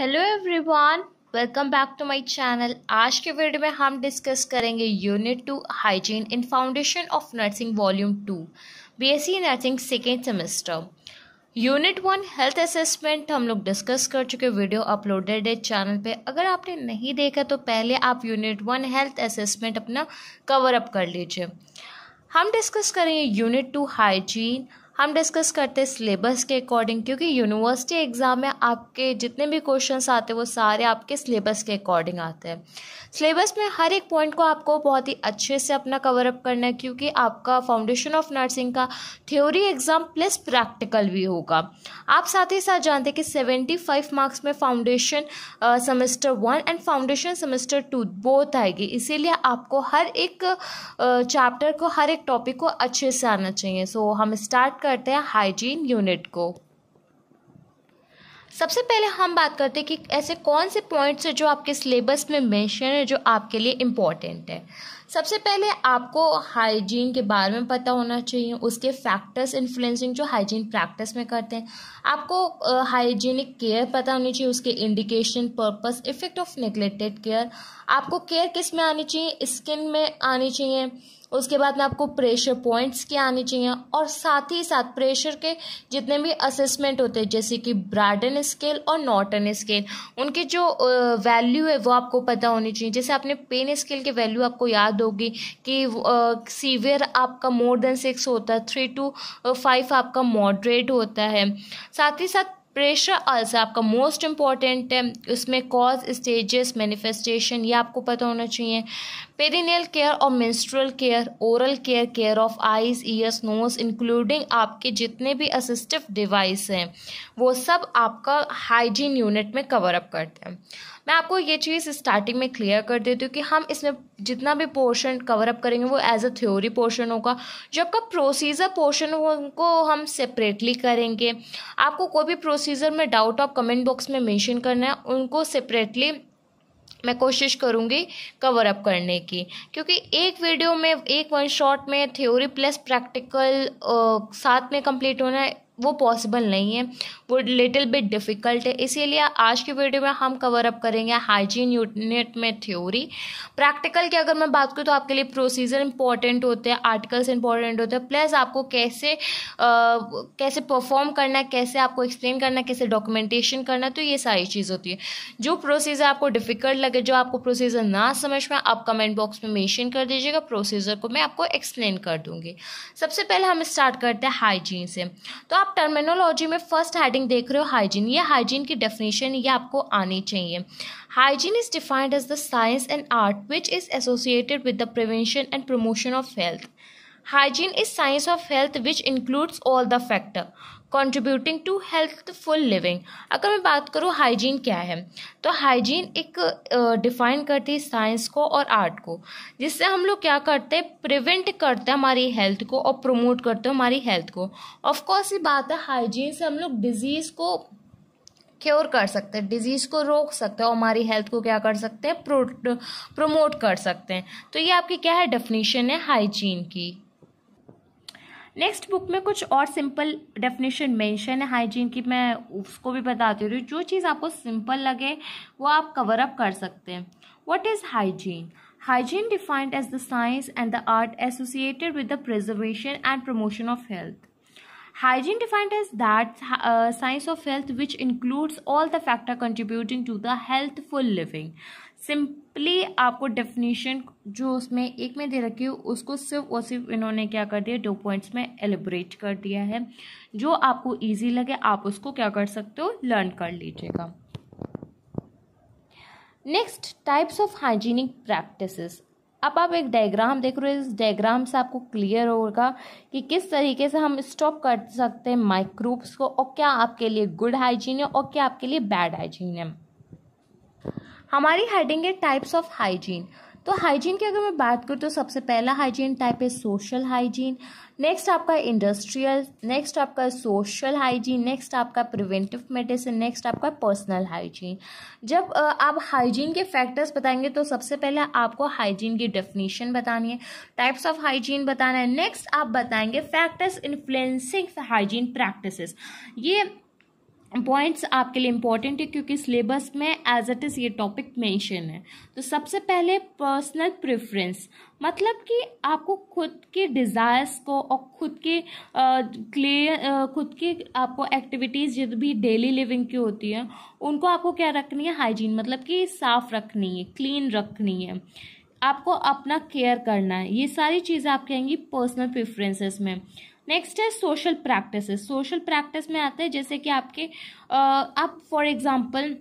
Hello everyone welcome back to my channel आज के वीडियो में हम डिस्कस करेंगे unit two hygiene in foundation of nursing volume two BSc nursing second semester unit one health assessment हम लोग discuss कर चुके वीडियो अपलोडेड है चैनल पे अगर आपने नहीं देखा तो पहले आप यूनिट वन हेल्थ असेसमेंट अपना कवर अप कर लीजिए हम डिस्कस करेंगे यूनिट टू हाइजीन हम डिस्कस करते हैं सिलेबस के अकॉर्डिंग क्योंकि यूनिवर्सिटी एग्ज़ाम में आपके जितने भी क्वेश्चंस आते हैं वो सारे आपके सिलेबस के अकॉर्डिंग आते हैं सिलेबस में हर एक पॉइंट को आपको बहुत ही अच्छे से अपना कवर अप करना है क्योंकि आपका फाउंडेशन ऑफ नर्सिंग का थ्योरी एग्ज़ाम प्लस प्रैक्टिकल भी होगा आप साथ ही साथ जानते हैं कि सेवेंटी फाइव मार्क्स में foundation semester one and foundation semester two both आएगी इसीलिए आपको हर एक चैप्टर uh, को हर एक टॉपिक को अच्छे से आना चाहिए सो so, हम स्टार्ट कर करते हैं हाइजीन यूनिट को सबसे पहले हम बात करते हैं कि ऐसे कौन से पॉइंट्स हैं जो आपके सिलेबस में मेंशन है जो आपके लिए इम्पॉर्टेंट है सबसे पहले आपको हाइजीन के बारे में पता होना चाहिए उसके फैक्टर्स इन्फ्लुएंसिंग जो हाइजीन प्रैक्टिस में करते हैं आपको हाइजीनिक केयर पता होनी चाहिए उसके indication purpose effect of neglected care आपको केयर किस में आनी चाहिए स्किन में आनी चाहिए उसके बाद में आपको प्रेशर पॉइंट्स क्या आने चाहिए और साथ ही साथ प्रेशर के जितने भी असेसमेंट होते हैं जैसे कि ब्राडन स्केल और नॉटन स्केल उनके जो वैल्यू है वो आपको पता होनी चाहिए जैसे आपने पेन स्केल के वैल्यू आपको याद होगी कि सीवियर आपका मोर देन सिक्स होता है थ्री टू फाइव आपका मॉडरेट होता है साथ ही साथ प्रेशर अल्सर आपका मोस्ट इम्पॉर्टेंट है उसमें कॉज स्टेजेस मैनिफेस्टेशन ये आपको पता होना चाहिए पेरिनियल केयर और menstrual care oral care care of eyes ears nose including आपके जितने भी असिस्टिव डिवाइस हैं वो सब आपका हाइजीन यूनिट में कवर अप करते हैं मैं आपको ये चीज़ स्टार्टिंग में क्लियर कर देती हूँ कि हम इसमें जितना भी पोर्शन कवर अप करेंगे वो एज अ थ्योरी पोर्शन होगा जो आपका प्रोसीजर पोर्शन हो उनको हम सेपरेटली करेंगे आपको कोई भी प्रोसीजर में डाउट आप कमेंट बॉक्स में मेंशन करना है उनको सेपरेटली मैं कोशिश करूँगी कवर अप करने की क्योंकि एक वीडियो में एक वन शॉट में थ्योरी प्लस प्रैक्टिकल साथ में कंप्लीट होना वो पॉसिबल नहीं है वो लिटिल बिट डिफ़िकल्ट है इसीलिए आज की वीडियो में हम कवर अप करेंगे हाइजीन यूनिट में थ्योरी प्रैक्टिकल की अगर मैं बात करूँ तो आपके लिए प्रोसीजर इंपॉर्टेंट होते हैं आर्टिकल्स इंपॉर्टेंट होते हैं प्लस आपको कैसे आ, कैसे परफॉर्म करना है कैसे आपको एक्सप्लेन करना है कैसे डॉक्यूमेंटेशन करना है तो ये सारी चीज़ होती है जो प्रोसीजर आपको डिफ़िकल्ट लगे जो आपको प्रोसीजर ना समझ में आप कमेंट बॉक्स में मैंशन कर दीजिएगा प्रोसीजर को मैं आपको एक्सप्लेन कर दूंगी सबसे पहले हम स्टार्ट करते हैं हाइजीन से तो आप टर्मिनोलॉजी में फर्स्ट हेडिंग हेडिंग देख रहे हो हाइजीन ये हाइजीन की डेफिनेशन ये आपको आनी चाहिए hygiene is defined as the science and art which is associated with the prevention and promotion of health hygiene is science of health which includes all the factor contributing to healthful living अगर मैं बात करूँ hygiene क्या है तो hygiene एक define करती है साइंस को और आर्ट को जिससे हम लोग क्या करते हैं प्रिवेंट करते हैं हमारी हेल्थ को और प्रमोट करते हैं हमारी हेल्थ को ऑफकोर्स ये बात है हाइजीन से हम लोग डिजीज़ को क्योर कर सकते हैं डिजीज़ को रोक सकते हैं और हमारी हेल्थ को क्या कर सकते हैं प्रोमोट कर सकते हैं तो ये आपकी क्या है डेफिनेशन है हाइजीन की नेक्स्ट बुक में कुछ और सिंपल डेफिनेशन मेंशन है हाइजीन की मैं उसको भी बताती रही जो चीज़ आपको सिंपल लगे वो आप कवर अप कर सकते हैं what is hygiene hygiene defined as the science and the art associated with the preservation and promotion of health hygiene defined as that science of health which includes all the factor contributing to the healthful living सिंप simply आपको definition जो उसमें एक में दे रखी हो उसको सिर्फ और सिर्फ इन्होंने क्या कर दिया दो पॉइंट्स में एलिब्रेट कर दिया है जो आपको इजी लगे आप उसको क्या कर सकते हो लर्न कर लीजिएगा next types of hygienic practices अब आप एक डायग्राम देख रहे हो इस डायग्राम से आपको क्लियर होगा कि किस तरीके से हम स्टॉप कर सकते हैं माइक्रोब्स को और क्या आपके लिए गुड हाइजीन है और क्या आपके लिए बैड हाइजीन है हमारी हेडिंग है टाइप्स ऑफ हाइजीन तो हाइजीन की अगर मैं बात करूँ तो सबसे पहला हाइजीन टाइप है सोशल हाइजीन नेक्स्ट आपका इंडस्ट्रियल नेक्स्ट आपका सोशल हाइजीन नेक्स्ट आपका प्रिवेंटिव मेडिसिन नेक्स्ट आपका पर्सनल हाइजीन जब आप हाइजीन के फैक्टर्स बताएंगे तो सबसे पहले आपको हाइजीन की डेफिनेशन बतानी है टाइप्स ऑफ हाइजीन बताना है नेक्स्ट आप बताएंगे फैक्टर्स इन्फ्लुएंसिंग हाइजीन प्रैक्टिस ये पॉइंट्स आपके लिए इम्पॉर्टेंट है क्योंकि सिलेबस में एज इट इज़ ये टॉपिक मेंशन है तो सबसे पहले पर्सनल प्रेफरेंस मतलब कि आपको खुद के डिज़ायर्स को और खुद के क्लियर खुद के आपको एक्टिविटीज़ जो भी डेली लिविंग की होती है उनको आपको क्या रखनी है हाइजीन मतलब कि साफ़ रखनी है क्लीन रखनी है आपको अपना केयर करना है ये सारी चीज़ें आप कहेंगी पर्सनल प्रेफरेंसेस में नेक्स्ट है सोशल प्रैक्टिसेस सोशल प्रैक्टिस में आते हैं जैसे कि आपके आप for example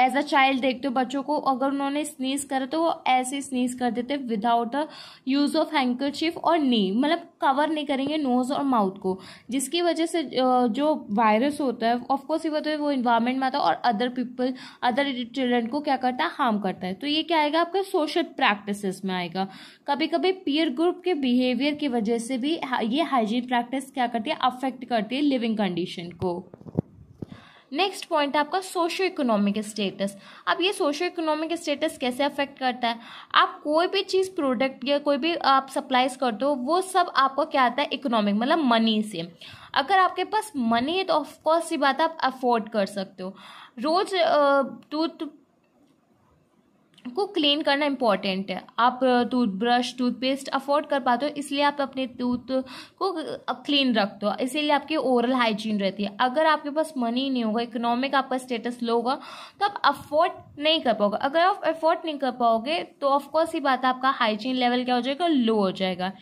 as a child देखते हो बच्चों को अगर उन्होंने स्नीज करे तो वो ऐसे स्नीज कर देते without the use of handkerchief और नी मतलब कवर नहीं करेंगे नोज़ और माउथ को जिसकी वजह से जो वायरस होता है ऑफकोर्स ये होता है वो इन्वायरमेंट में आता है और अदर पीपल अदर चिल्ड्रन को क्या करता है हार्म करता है तो ये क्या आएगा आपके सोशल प्रैक्टिस में आएगा कभी कभी पीयर ग्रुप के बिहेवियर की वजह से भी ये हाइजीन प्रैक्टिस क्या करती है अफेक्ट करती है लिविंग कंडीशन को नेक्स्ट पॉइंट है आपका सोशो इकोनॉमिक स्टेटस अब ये सोशो इकोनॉमिक स्टेटस कैसे अफेक्ट करता है आप कोई भी चीज़ प्रोडक्ट या कोई भी आप सप्लाइज करते हो वो सब आपको क्या आता है इकोनॉमिक मतलब मनी से अगर आपके पास मनी है तो ऑफकोर्स ये बात आप अफोर्ड कर सकते हो रोज़ टूथ को क्लीन करना इम्पॉर्टेंट है आप टूथब्रश टूथपेस्ट अफोर्ड कर पाते हो इसलिए आप अपने टूथ को क्लीन रखते हो इसीलिए आपकी ओरल हाइजीन रहती है अगर आपके पास मनी नहीं होगा इकोनॉमिक आपका स्टेटस लो होगा तो आप अफोर्ड नहीं कर पाओगे अगर आप अफोर्ड नहीं कर पाओगे तो ऑफकोर्स ये बात आपका हाइजीन लेवल क्या हो जाएगा लो हो जाएगा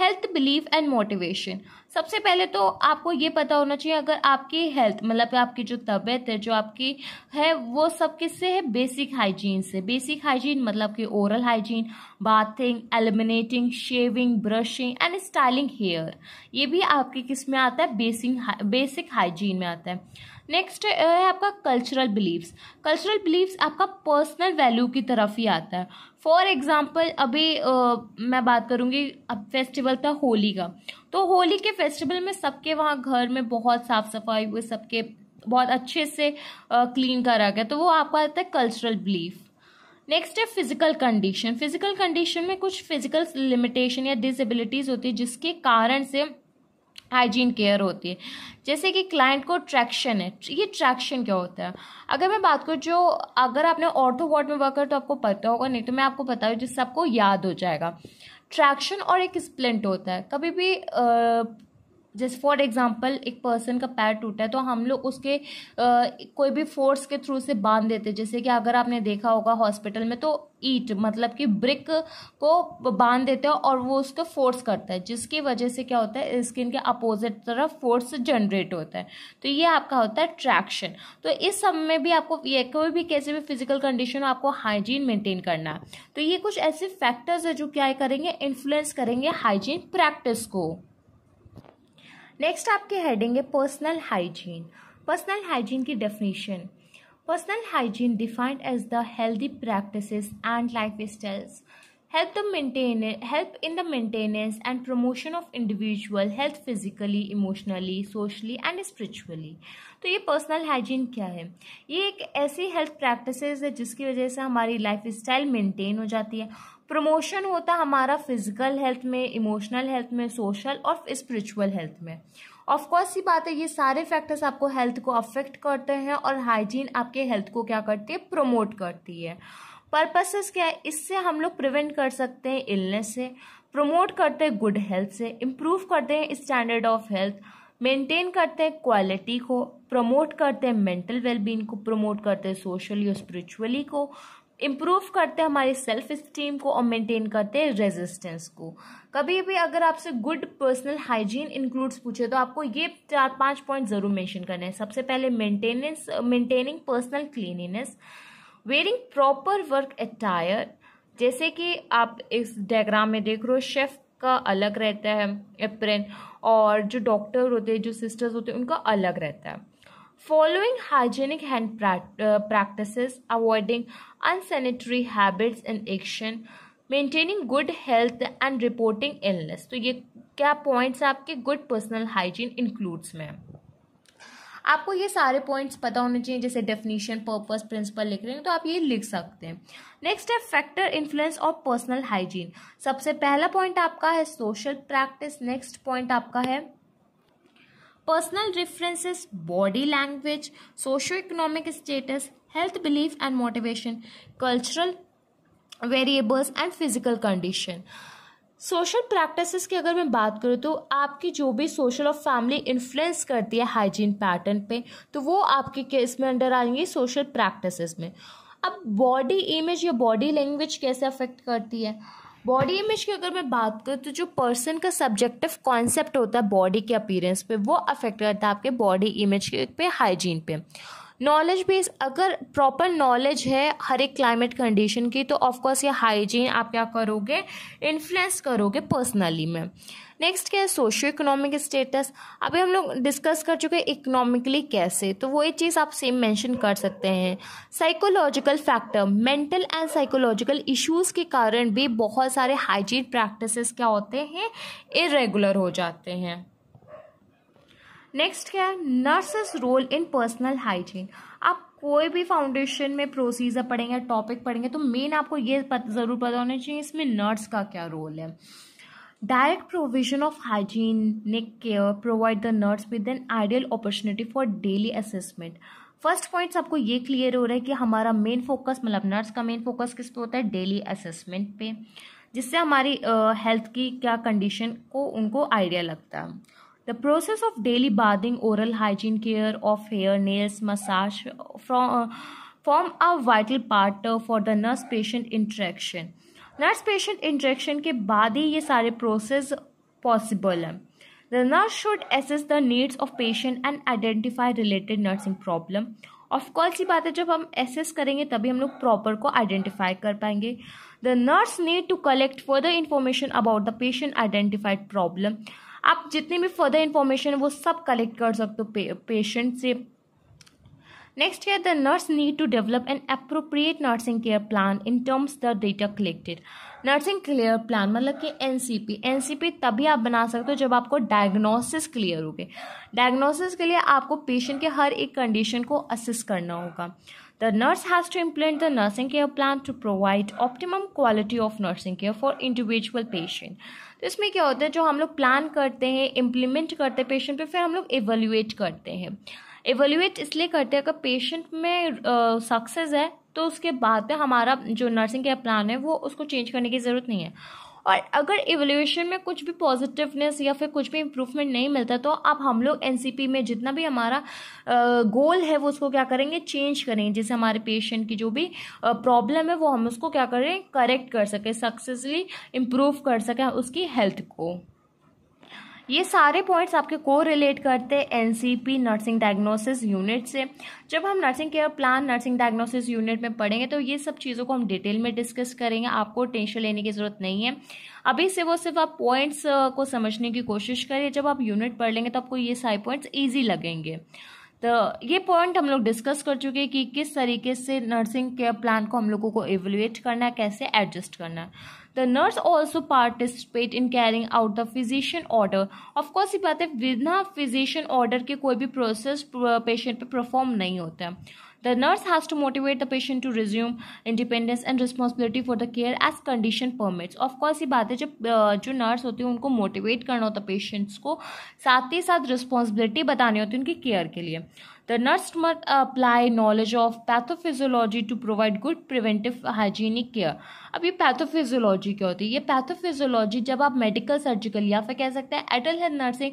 हेल्थ बिलीफ एंड मोटिवेशन सबसे पहले तो आपको ये पता होना चाहिए अगर आपकी हेल्थ मतलब आपकी जो तबीयत है जो आपकी है वो सब किससे है बेसिक हाइजीन से बेसिक हाइजीन मतलब कि oral hygiene bathing eliminating shaving brushing and styling hair ये भी आपके किस में आता है बेसिक बेसिक हाइजीन में आता है नेक्स्ट है आपका कल्चरल बिलीव्स कल्चरल बिलीव्स आपका पर्सनल वैल्यू की तरफ ही आता है फॉर एग्ज़ाम्पल अभी आ, मैं बात करूँगी अब फेस्टिवल था होली का तो होली के फेस्टिवल में सबके वहाँ घर में बहुत साफ़ सफाई हुई सबके बहुत अच्छे से क्लीन करा गया तो वो आपका आता है कल्चरल बिलीफ नेक्स्ट है फिजिकल कंडीशन फिजिकल कंडीशन में कुछ फिजिकल लिमिटेशन या डिसेबिलिटीज़ होती है जिसके कारण से हाइजीन केयर होती है जैसे कि क्लाइंट को ट्रैक्शन है तो ये ट्रैक्शन क्या होता है अगर मैं बात करूँ जो अगर आपने ऑर्थो वार्ड में वर्क कर तो आपको पता होगा नहीं तो मैं आपको बता दूँ जिससे आपको याद हो जाएगा ट्रैक्शन और एक स्प्लिंट होता है कभी भी जैसे फॉर एग्जाम्पल एक पर्सन का पैर टूटा है तो हम लोग उसके आ, कोई भी फोर्स के थ्रू से बांध देते हैं जैसे कि अगर आपने देखा होगा हॉस्पिटल में तो ईट मतलब कि ब्रिक को बांध देते हैं और वो उसको फोर्स करता है जिसकी वजह से क्या होता है स्किन के अपोजिट तरफ फोर्स जनरेट होता है तो ये आपका होता है ट्रैक्शन तो इस सब में भी आपको ये कोई भी कैसे भी फिजिकल कंडीशन आपको हाइजीन मेंटेन करना है तो ये कुछ ऐसे फैक्टर्स है जो क्या करेंगे इन्फ्लुएंस करेंगे हाइजीन प्रैक्टिस को नेक्स्ट आपके हेडिंग है पर्सनल हाइजीन पर्सनल हाइजीन की definition personal hygiene defined as the healthy practice and lifestyles help the maintain help in the maintenance and promotion of individual health physically emotionally socially and spiritually तो ये personal hygiene क्या है ये एक ऐसी health practice है जिसकी वजह से हमारी लाइफ स्टाइल मेंटेन हो जाती है प्रमोशन होता हमारा फिजिकल हेल्थ में इमोशनल हेल्थ में सोशल और स्पिरिचुअल हेल्थ में ऑफकोर्स ये बात है ये सारे फैक्टर्स आपको हेल्थ को अफेक्ट करते हैं और हाइजीन आपके हेल्थ को क्या करती है प्रमोट करती है पर्पसेस क्या है इससे हम लोग प्रिवेंट कर सकते हैं इलनेस से प्रमोट करते हैं गुड हेल्थ से इम्प्रूव करते हैं स्टैंडर्ड ऑफ हेल्थ मेंटेन करते हैं क्वालिटी को प्रमोट करते हैं मेंटल वेलबींग को प्रमोट करते हैं सोशली और स्पिरिचुअली को इम्प्रूव करते हैं हमारे सेल्फ स्टीम को और मेंटेन करते हैं रेजिस्टेंस को कभी भी अगर आपसे गुड पर्सनल हाइजीन इंक्लूड्स पूछे तो आपको ये चार पांच पॉइंट जरूर मेंशन करने हैं सबसे पहले maintenance maintaining personal cleanliness wearing proper work attire जैसे कि आप इस डायग्राम में देख रहे हो शेफ का अलग रहता है एप्रेन और जो डॉक्टर होते हैं जो सिस्टर्स होते हैं उनका अलग रहता है Following hygienic hand uh, practices, avoiding unsanitary habits and action, maintaining good health and reporting to तो ये क्या पॉइंट्स आपके गुड पर्सनल हाइजीन इंक्लूड्स में आपको ये सारे पॉइंट्स पता होने चाहिए जैसे डेफिनेशन पर्पस प्रिंसिपल लिख रहे हैं तो आप ये लिख सकते हैं नेक्स्ट है factor influence of personal hygiene सबसे पहला पॉइंट आपका है सोशल प्रैक्टिस नेक्स्ट पॉइंट आपका है personal references body language socio economic status health belief and motivation cultural variables and physical condition social practices की अगर मैं बात करूँ तो आपकी जो भी सोशल और फैमिली इन्फ्लुएंस करती है हाइजीन पैटर्न पे तो वो आपके केस में अंडर आएंगे सोशल प्रैक्टिसेस में अब बॉडी इमेज या बॉडी लैंग्वेज कैसे अफेक्ट करती है बॉडी इमेज की अगर मैं बात करूँ तो जो पर्सन का सब्जेक्टिव कॉन्सेप्ट होता है बॉडी के अपीरेंस पे वो अफेक्ट करता है आपके बॉडी इमेज पे हाइजीन पे नॉलेज बेस अगर प्रॉपर नॉलेज है हर एक क्लाइमेट कंडीशन की तो ऑफकोर्स ये हाइजीन आप क्या करोगे इन्फ्लुएंस करोगे पर्सनली में नेक्स्ट क्या है सोशियो इकोनॉमिक स्टेटस अभी हम लोग डिस्कस कर चुके हैं इकोनॉमिकली कैसे तो वो ये चीज़ आप सेम मेंशन कर सकते हैं psychological factor mental and psychological issues के कारण भी बहुत सारे हाइजीन प्रैक्टिसेस क्या होते हैं इरेगुलर हो जाते हैं नेक्स्ट क्या है nurses role in personal hygiene आप कोई भी फाउंडेशन में प्रोसीजर पढ़ेंगे टॉपिक पढ़ेंगे तो मेन आपको ये पत, ज़रूर पता होना चाहिए इसमें नर्स का क्या रोल है Direct provision of hygienic care provide the nurse with an ideal opportunity for daily assessment. First points आपको ये क्लियर हो रहा है कि हमारा मेन फोकस मतलब नर्स का मेन फोकस किस पे होता है डेली असेसमेंट पे जिससे हमारी हेल्थ की क्या कंडीशन को उनको आइडिया लगता है the process of daily bathing oral hygiene care of hair nails massage from form a vital part for the nurse patient interaction nurse patient injection के बाद ही ये सारे प्रोसेस पॉसिबल हैं the nurse should assess the needs of patient and identify related nursing problem of ये बात है जब हम एसेस करेंगे तभी हम लोग प्रॉपर को आइडेंटिफाई कर पाएंगे the nurse need to collect further information about the patient identified problem आप जितनी भी फर्दर इन्फॉर्मेशन वो सब कलेक्ट कर सकते हो पेशेंट से Next here, the nurse need to develop an appropriate nursing care plan in terms the data collected. Nursing clear plan मतलब कि N C P N C P तभी आप बना सकते हो जब आपको डायग्नोसिस क्लियर हो गए डायग्नोसिस के लिए आपको पेशेंट के हर एक कंडीशन को असिस करना होगा the nurse has to implement the nursing care plan to provide optimum quality of nursing care for individual patient तो इसमें क्या होता है जो हम लोग प्लान करते हैं इम्प्लीमेंट करते हैं पेशेंट पर फिर हम लोग एवेल्यूएट करते हैं एवेल्यूएट इसलिए करते हैं अगर पेशेंट में सक्सेस है तो उसके बाद में हमारा जो नर्सिंग केयर प्लान है वो उसको चेंज करने की ज़रूरत नहीं है और अगर एवेल्यूएशन में कुछ भी पॉजिटिवनेस या फिर कुछ भी इम्प्रूवमेंट नहीं मिलता तो आप हम लोग एन में जितना भी हमारा गोल है वो उसको क्या करेंगे चेंज करेंगे जैसे हमारे पेशेंट की जो भी प्रॉब्लम है वो हम उसको क्या करें करेक्ट कर सकें सक्सेसफुली इम्प्रूव कर सकें उसकी हेल्थ को ये सारे पॉइंट्स आपके को रिलेट करते हैं एनसीपी नर्सिंग डायग्नोसिस यूनिट से जब हम nursing care plan nursing diagnosis unit में पढ़ेंगे तो ये सब चीज़ों को हम डिटेल में डिस्कस करेंगे आपको टेंशन लेने की ज़रूरत नहीं है अभी से वो सिर्फ आप पॉइंट्स को समझने की कोशिश करिए जब आप यूनिट पढ़ लेंगे तो आपको ये सारे पॉइंट्स ईजी लगेंगे तो ये पॉइंट हम लोग डिस्कस कर चुके हैं कि किस तरीके से नर्सिंग केयर प्लान को हम लोगों को एवेलुएट करना है कैसे एडजस्ट करना है the nurse also participate in carrying out the physician order of course ये बात है बिना फिजिशियन ऑर्डर के कोई भी प्रोसेस पेशेंट पर परफॉर्म नहीं होता the nurse has to motivate the patient to resume independence and responsibility for the care as condition permits of course ये बात है जब जो नर्स होती है उनको मोटिवेट करना होता है पेशेंट्स को साथ ही साथ रिस्पॉन्सिबिलिटी बतानी होती है उनकी केयर के लिए The nurse must apply knowledge of pathophysiology to provide good preventive hygienic care अब ये पैथोफिजोलॉजी क्या होती है ये पैथोफिजोलॉजी जब आप मेडिकल सर्जिकल या फिर कह सकते हैं adult health nursing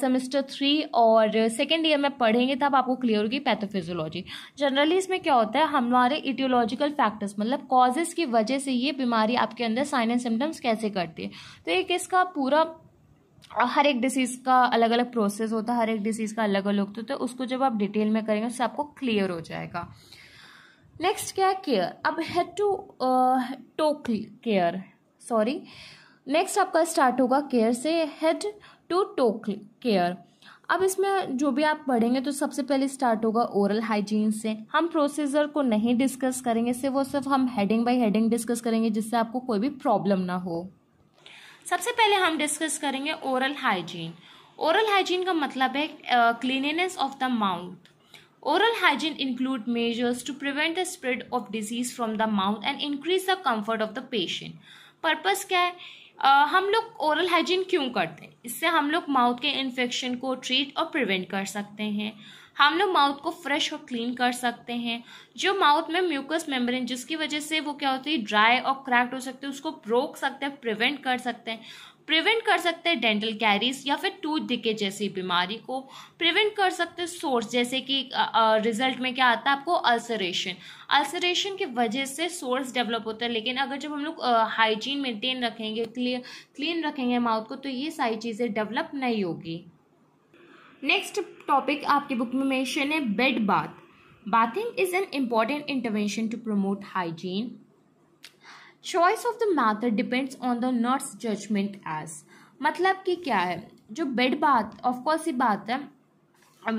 semester three और सेकेंड ईयर में पढ़ेंगे तब आपको क्लियर होगी पैथोफिजोलॉजी जनरली इसमें क्या होता है हमारे इटियोलॉजिकल फैक्टर्स मतलब कॉजेज की वजह से ये बीमारी आपके अंदर साइन एंड सिम्टम्स कैसे करती है तो एक इसका पूरा और हर एक डिसीज़ का अलग अलग प्रोसेस होता है हर एक डिसीज़ का अलग अलग होता है तो उसको जब आप डिटेल में करेंगे उससे आपको क्लियर हो जाएगा नेक्स्ट क्या है केयर अब है to toe care sorry next आपका स्टार्ट होगा केयर से हेड टू टोक केयर अब इसमें जो भी आप पढ़ेंगे तो सबसे पहले स्टार्ट होगा ओरल हाइजीन से हम प्रोसीजर को नहीं डिस्कस करेंगे सिर्फ वो सिर्फ हम हेडिंग बाय हेडिंग डिस्कस करेंगे जिससे आपको कोई भी प्रॉब्लम ना हो सबसे पहले हम डिस्कस करेंगे ओरल हाइजीन ओरल हाइजीन का मतलब है cleanliness of the mouth oral hygiene include measures to prevent the spread of disease from the mouth and increase the comfort of the patient purpose क्या है uh, हम लोग oral hygiene क्यों करते हैं इससे हम लोग माउथ के इन्फेक्शन को ट्रीट और प्रिवेंट कर सकते हैं हम लोग माउथ को फ्रेश और क्लीन कर सकते हैं जो माउथ में म्यूकस मेम्ब्रेन जिसकी वजह से वो क्या होती है ड्राई और क्रैक्ट हो सकते हैं उसको रोक सकते हैं प्रिवेंट कर सकते हैं प्रिवेंट कर सकते हैं डेंटल कैरीज या फिर टूथ डिके जैसी बीमारी को प्रिवेंट कर सकते हैं सोर्स जैसे कि रिजल्ट में क्या आता है आपको अल्सरेशन अल्सरेशन की वजह से सोर्स डेवलप होता है लेकिन अगर जब हम लोग हाइजीन मेंटेन रखेंगे क्लियर क्लीन रखेंगे माउथ को तो ये सारी चीज़ें डेवलप नहीं होगी नेक्स्ट टॉपिक आपकी बुक में मेंशन है bed bath bathing is an important intervention to promote hygiene choice of the method depends on the nurse judgement as मतलब कि क्या है जो बेड बाथ ऑफकोर्स ये बात है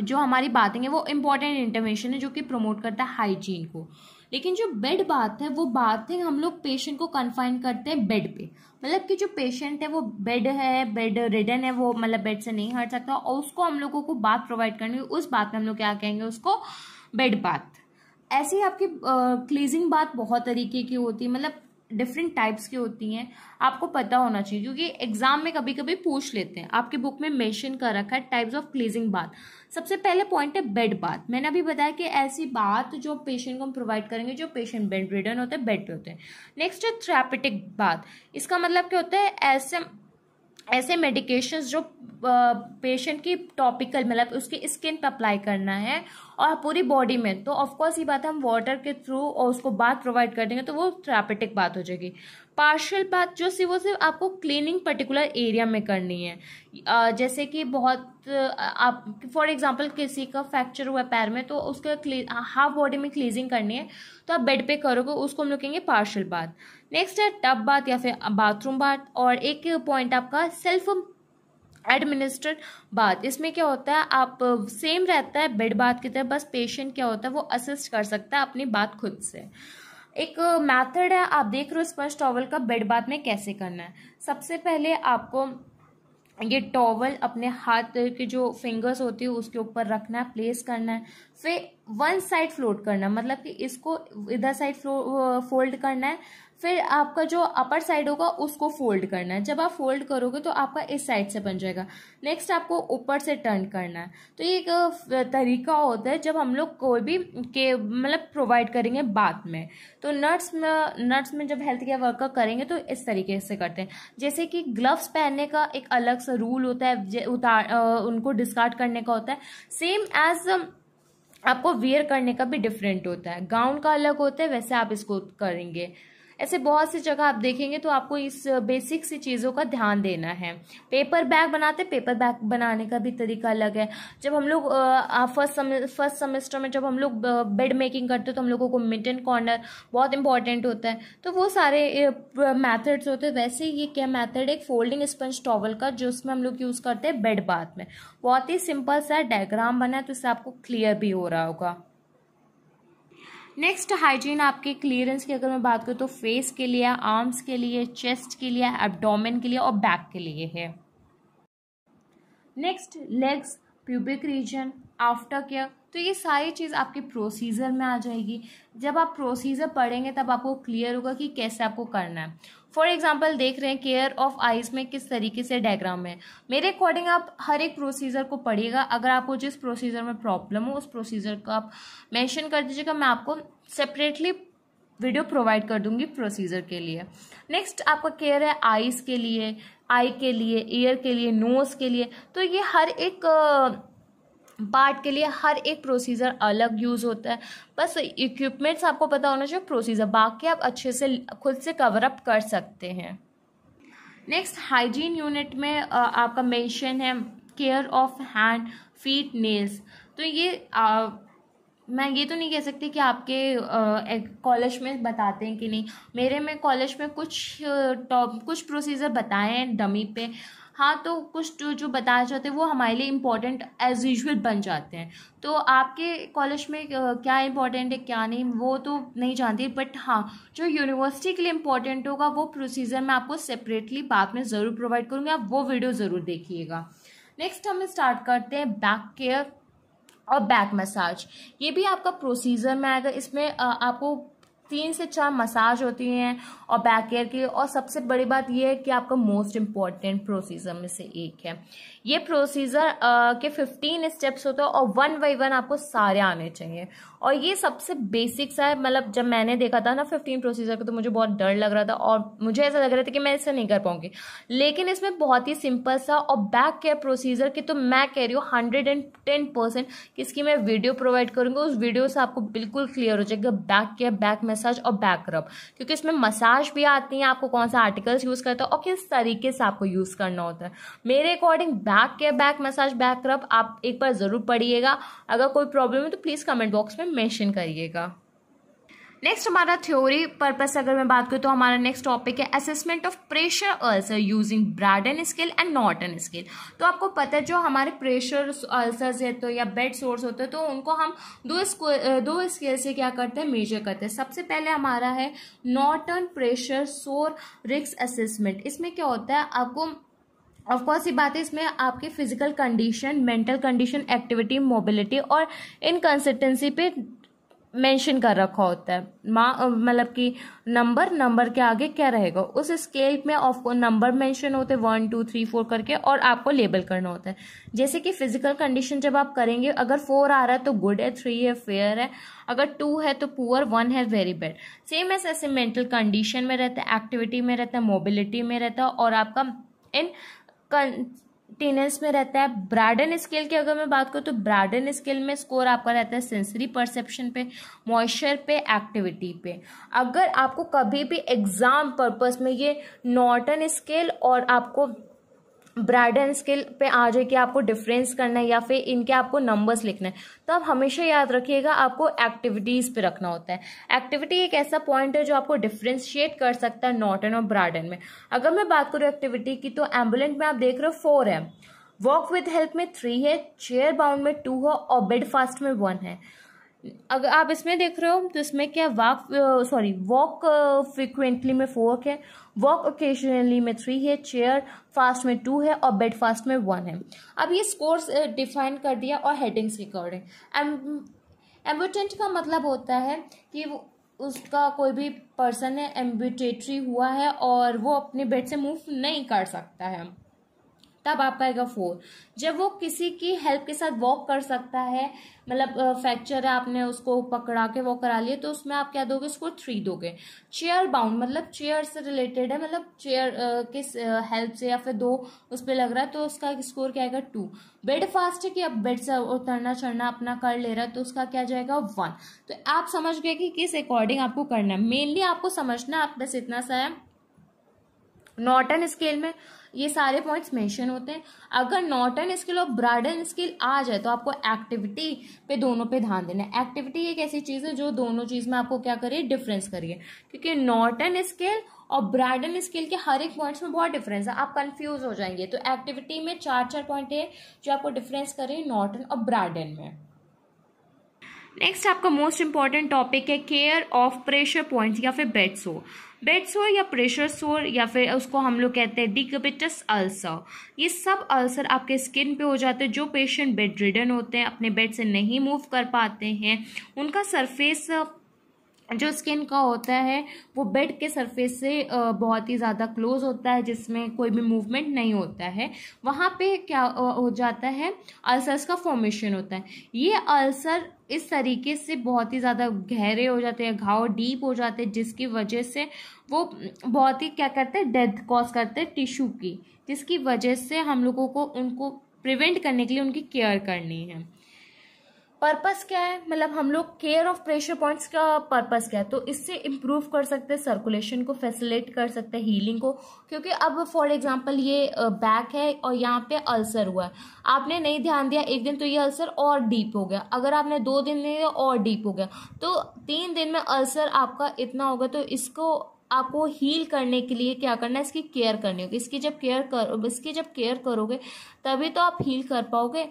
जो हमारी बातें हैं वो इम्पॉर्टेंट इंटरवेंशन है जो कि प्रमोट करता है हाइजीन को लेकिन जो बेड बात है वो बात है हम लोग पेशेंट को कन्फाइन करते हैं बेड पे मतलब कि जो पेशेंट है वो बेड है बेड रिडन है वो मतलब बेड से नहीं हट सकता और उसको हम लोगों को बात प्रोवाइड करनी है उस बात में हम लोग क्या कहेंगे उसको बेड बात ऐसी आपकी क्लीजिंग बात बहुत तरीके की होती है मतलब डिफरेंट टाइप्स की होती हैं आपको पता होना चाहिए क्योंकि एग्जाम में कभी कभी पूछ लेते हैं आपके बुक में मेंशन कर रखा है टाइप्स ऑफ क्लीजिंग बात सबसे पहले पॉइंट है बेड बात मैंने अभी बताया कि ऐसी बात जो पेशेंट को हम प्रोवाइड करेंगे जो पेशेंट बेड रिडन होते हैं बेड पे होते हैं नेक्स्ट है थ्रेपेटिक बात इसका मतलब क्या होता है ऐसे ऐसे मेडिकेशंस जो पेशेंट की टॉपिकल मतलब उसकी स्किन पर अप्लाई करना है और पूरी बॉडी में तो ऑफकोर्स ये बात हम वाटर के थ्रू और उसको बात प्रोवाइड कर देंगे तो वो थेरापेटिक बात हो जाएगी पार्शियल बात जो सिर्फ वो सिर्फ आपको क्लीनिंग पर्टिकुलर एरिया में करनी है जैसे कि बहुत आप फॉर एग्जांपल किसी का फ्रैक्चर हुआ पैर में तो उसका हाफ बॉडी में क्लीजिंग करनी है तो आप बेड पे करोगे उसको हम लोग कहेंगे पार्शियल बात नेक्स्ट है टब बाथ या फिर बाथरूम बाथ और एक पॉइंट आपका सेल्फ एडमिनिस्टर बाथ इसमें क्या होता है आप सेम रहता है बेड बाथ की तरह बस पेशेंट क्या होता है वो असिस्ट कर सकता है अपनी बात खुद से एक मेथड है आप देख रहे हो स्पष्ट टॉवल का बेड बाथ में कैसे करना है सबसे पहले आपको ये टॉवल अपने हाथ के जो फिंगर्स होती है उसके ऊपर रखना है प्लेस करना है फिर वन साइड फ्लोट करना मतलब कि इसको इधर साइड फोल्ड करना है फिर आपका जो अपर साइड होगा उसको फोल्ड करना है जब आप फोल्ड करोगे तो आपका इस साइड से बन जाएगा नेक्स्ट आपको ऊपर से टर्न करना है तो ये एक तरीका होता है जब हम लोग कोई भी के मतलब प्रोवाइड करेंगे बाद में तो नर्स में नर्स में जब हेल्थ केयर वर्कर करेंगे तो इस तरीके से करते हैं जैसे कि ग्लव्स पहनने का एक अलग सा रूल होता है उतार उनको डिस्कार्ड करने का होता है सेम एज आपको वेयर करने का भी डिफरेंट होता है गाउन का अलग होता है वैसे आप इसको करेंगे ऐसे बहुत सी जगह आप देखेंगे तो आपको इस बेसिक सी चीज़ों का ध्यान देना है पेपर बैग बनाते पेपर बैग बनाने का भी तरीका अलग है जब हम लोग फर्स्ट फर्स्ट सेमेस्टर में जब हम लोग बेड मेकिंग करते हैं तो हम लोगों को मिड एंड कॉर्नर बहुत इंपॉर्टेंट होता है तो वो सारे मैथड्स होते हैं वैसे ये क्या मैथड एक फोल्डिंग स्पंज टॉवल का जो उसमें हम लोग यूज़ करते हैं बेड बाथ में बहुत ही सिंपल सा डायग्राम बना है तो इससे आपको क्लियर भी हो रहा होगा नेक्स्ट हाइजीन आपके क्लियरेंस की अगर मैं बात करूँ तो फेस के लिए आर्म्स के लिए चेस्ट के लिए एबडोमेन के लिए और बैक के लिए है next legs pubic region after care तो ये सारी चीज़ आपके प्रोसीजर में आ जाएगी जब आप प्रोसीजर पढ़ेंगे तब आपको क्लियर होगा कि कैसे आपको करना है फॉर एग्जाम्पल देख रहे हैं केयर ऑफ आइज में किस तरीके से डायग्राम है मेरे अकॉर्डिंग आप हर एक प्रोसीजर को पढ़िएगा अगर आपको जिस प्रोसीजर में प्रॉब्लम हो उस प्रोसीजर को आप मैंशन कर दीजिएगा मैं आपको सेपरेटली वीडियो प्रोवाइड कर दूंगी प्रोसीजर के लिए नेक्स्ट आपका केयर है आइज के लिए आई के लिए ईयर के लिए नोज के लिए तो ये हर एक पार्ट के लिए हर एक प्रोसीजर अलग यूज़ होता है बस इक्विपमेंट्स आपको पता होना चाहिए प्रोसीजर बाकी आप अच्छे से खुद से कवरअप कर सकते हैं नेक्स्ट हाइजीन यूनिट में आपका मेंशन है care of hand feet nails तो ये आ, मैं ये तो नहीं कह सकती कि आपके कॉलेज में बताते हैं कि नहीं मेरे में कॉलेज में कुछ टॉप कुछ प्रोसीजर बताए हैं डमी पे हाँ तो कुछ जो जो बताए जाते हैं वो हमारे लिए इम्पोर्टेंट एज यूजल बन जाते हैं तो आपके कॉलेज में क्या इम्पोर्टेंट है क्या नहीं वो तो नहीं जानती बट हाँ जो यूनिवर्सिटी के लिए इम्पोर्टेंट होगा वो प्रोसीजर मैं आपको सेपरेटली बाद में ज़रूर प्रोवाइड करूँगी आप वो वीडियो ज़रूर देखिएगा नेक्स्ट हम स्टार्ट करते हैं बैक केयर और बैक मसाज ये भी आपका प्रोसीजर में आएगा इसमें आपको तीन से चार मसाज होती हैं और बैक केयर की और सबसे बड़ी बात यह है कि आपका मोस्ट इम्पॉर्टेंट प्रोसीजर में से एक है ये प्रोसीजर के फिफ्टीन स्टेप्स होते हैं और वन बाई वन आपको सारे आने चाहिए और ये सबसे बेसिक सा है मतलब जब मैंने देखा था ना फिफ्टीन प्रोसीजर का तो मुझे बहुत डर लग रहा था और मुझे ऐसा लग रहा था कि मैं इसे नहीं कर पाऊंगी लेकिन इसमें बहुत ही सिंपल सा और बैक केयर प्रोसीजर की तो मैं कह रही हूँ हंड्रेड एंड टेन परसेंट इसकी मैं वीडियो प्रोवाइड करूँगी उस वीडियो से आपको बिल्कुल क्लियर हो जाएगा back care back message massage और बैक रब क्योंकि इसमें मसाज भी आती है आपको कौन सा आर्टिकल्स यूज़ करता है और किस तरीके से आपको यूज़ करना होता है मेरे अकॉर्डिंग बैक के बैक मसाज बैक रब आप एक बार ज़रूर पढ़िएगा अगर कोई प्रॉब्लम है तो प्लीज़ कमेंट बॉक्स में मैंशन करिएगा नेक्स्ट हमारा थ्योरी पर्पस अगर मैं बात करूँ तो हमारा नेक्स्ट टॉपिक है assessment of pressure ulcer using Braden scale and Norton scale तो आपको पता है जो हमारे प्रेशर अल्सर्स है तो या बेड सोर्स होते हैं तो उनको हम दो दो स्केल से क्या करते हैं मेजर करते हैं सबसे पहले हमारा है नॉटन प्रेशर सोर रिक्स असेसमेंट इसमें क्या होता है आपको ऑफकोर्स ये बात है इसमें आपके physical condition mental condition activity mobility और इनकन्सिस्टेंसी पे मेंशन कर रखा होता है माँ मतलब कि नंबर नंबर के आगे क्या रहेगा उस स्केल में ऑफ नंबर मेंशन होते हैं वन टू थ्री फोर करके और आपको लेबल करना होता है जैसे कि फिजिकल कंडीशन जब आप करेंगे अगर फोर आ रहा है तो गुड है थ्री है फेयर है अगर टू है तो पुअर वन है वेरी बैड सेम ऐसे ऐसे मेंटल कंडीशन में रहता है एक्टिविटी में रहता है मोबिलिटी में रहता है और आपका इन टेनेंस में रहता है ब्राडन स्केल की अगर मैं बात करूँ तो ब्राडन स्केल में स्कोर आपका रहता है सेंसरी परसेप्शन पे मॉइस्चर पे एक्टिविटी पे अगर आपको कभी भी एग्ज़ाम पर्पस में ये नॉर्टन स्केल और आपको एंड स्किल पे आ जाए कि आपको डिफरेंस करना है या फिर इनके आपको नंबर्स लिखना है तो आप हमेशा याद रखिएगा आपको एक्टिविटीज़ पे रखना होता है एक्टिविटी एक ऐसा पॉइंट है जो आपको डिफ्रेंशिएट कर सकता है नॉर्टन और ब्राइडन में अगर मैं बात करूँ एक्टिविटी की तो एम्बुलेंट में आप देख रहे हो फोर है वॉक विद हेल्प में थ्री है चेयर बाउंड में टू है और बेड फास्ट में वन है अगर आप इसमें देख रहे हो तो इसमें क्या वाक सॉरी वॉक फ्रिक्वेंटली में फोर है वॉक ओकेजनली में थ्री है चेयर फास्ट में टू है और बेड फास्ट में वन है अब ये स्कोर्स डिफाइन कर दिया और हेडिंग्स के अकॉर्डिंग एम्बुटेंट का मतलब होता है कि वो उसका कोई भी पर्सन है एम्बुटेटरी हुआ है और वो अपने बेड से मूव नहीं कर सकता है तब आप पाएगा फोर जब वो किसी की हेल्प के साथ वॉक कर सकता है मतलब फ्रैक्चर है आपने उसको पकड़ा के वॉक करा लिए तो उसमें आप क्या दोगे उसको थ्री दोगे चेयर बाउंड मतलब चेयर से रिलेटेड है मतलब चेयर किस हेल्प से या फिर दो उस पर लग रहा है तो उसका स्कोर क्या आएगा टू बेड फास्ट है कि अब बेड से उतरना चढ़ना अपना कर ले रहा है तो उसका क्या जाएगा वन तो आप समझ गए कि किस अकॉर्डिंग आपको करना है मेनली आपको समझना आप बस इतना सा है नॉर्टन स्केल में ये सारे पॉइंट्स मेंशन होते हैं अगर नॉर्टन स्किल और ब्राडन स्किल आ जाए तो आपको एक्टिविटी पे दोनों पे ध्यान देना है एक्टिविटी एक ऐसी चीज़ है जो दोनों चीज़ में आपको क्या करिए डिफरेंस करिए क्योंकि नॉर्टन स्किल और ब्राइडन स्किल के हर एक पॉइंट्स में बहुत डिफरेंस है आप कंफ्यूज हो जाएंगे तो एक्टिविटी में चार चार पॉइंट है जो आपको डिफरेंस करें नॉर्टन और ब्राइडन में नेक्स्ट आपका मोस्ट इंपॉर्टेंट टॉपिक है केयर ऑफ प्रेशर पॉइंट्स या फिर बेड्स हो बेड सोर या प्रेशर सोर या फिर उसको हम लोग कहते हैं डिकबिटस अल्सर ये सब अल्सर आपके स्किन पे हो जाते हैं जो पेशेंट बेड रिडन होते हैं अपने बेड से नहीं मूव कर पाते हैं उनका सरफेस जो स्किन का होता है वो बेड के सरफेस से बहुत ही ज़्यादा क्लोज होता है जिसमें कोई भी मूवमेंट नहीं होता है वहाँ पे क्या हो जाता है अल्सर्स का फॉर्मेशन होता है ये अल्सर इस तरीके से बहुत ही ज़्यादा गहरे हो जाते हैं घाव डीप हो जाते हैं जिसकी वजह से वो बहुत ही क्या करते हैं डेथ कॉज करते हैं टिश्यू की जिसकी वजह से हम लोगों को उनको प्रिवेंट करने के लिए उनकी केयर करनी है पर्पस क्या है मतलब हम लोग केयर ऑफ प्रेशर पॉइंट्स का पर्पस क्या है तो इससे इम्प्रूव कर सकते हैं सर्कुलेशन को फैसिलेट कर सकते हैं हीलिंग को क्योंकि अब फॉर एग्जांपल ये बैक है और यहाँ पे अल्सर हुआ है आपने नहीं ध्यान दिया एक दिन तो ये अल्सर और डीप हो गया अगर आपने दो दिन में और डीप हो गया तो तीन दिन में अल्सर आपका इतना होगा तो इसको आपको हील करने के लिए क्या करना है इसकी केयर करनी होगी इसकी जब केयर करो इसकी जब केयर करोगे तभी तो आप हील कर पाओगे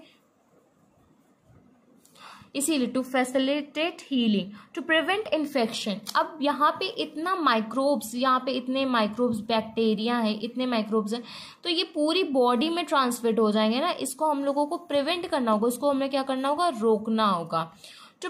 इसीलिए to facilitate healing to prevent infection अब यहाँ पे इतना माइक्रोब्स यहाँ पे इतने माइक्रोब्स बैक्टीरिया है इतने माइक्रोब्स हैं तो ये पूरी बॉडी में ट्रांसफिट हो जाएंगे ना इसको हम लोगों को प्रिवेंट करना होगा इसको हमें क्या करना होगा रोकना होगा to